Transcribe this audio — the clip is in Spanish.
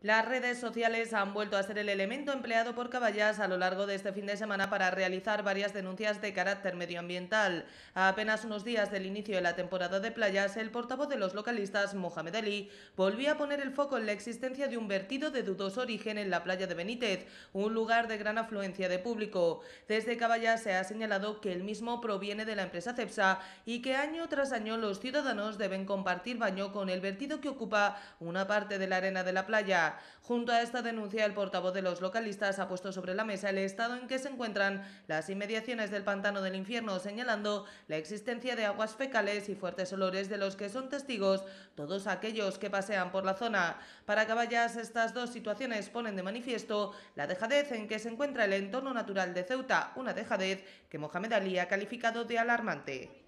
Las redes sociales han vuelto a ser el elemento empleado por Caballas a lo largo de este fin de semana para realizar varias denuncias de carácter medioambiental. A apenas unos días del inicio de la temporada de playas, el portavoz de los localistas, Mohamed Ali, volvió a poner el foco en la existencia de un vertido de dudoso origen en la playa de Benítez, un lugar de gran afluencia de público. Desde Caballas se ha señalado que el mismo proviene de la empresa CEPSA y que año tras año los ciudadanos deben compartir baño con el vertido que ocupa una parte de la arena de la playa. Junto a esta denuncia, el portavoz de los localistas ha puesto sobre la mesa el estado en que se encuentran las inmediaciones del pantano del infierno, señalando la existencia de aguas fecales y fuertes olores de los que son testigos todos aquellos que pasean por la zona. Para Caballas, estas dos situaciones ponen de manifiesto la dejadez en que se encuentra el entorno natural de Ceuta, una dejadez que Mohamed Ali ha calificado de alarmante.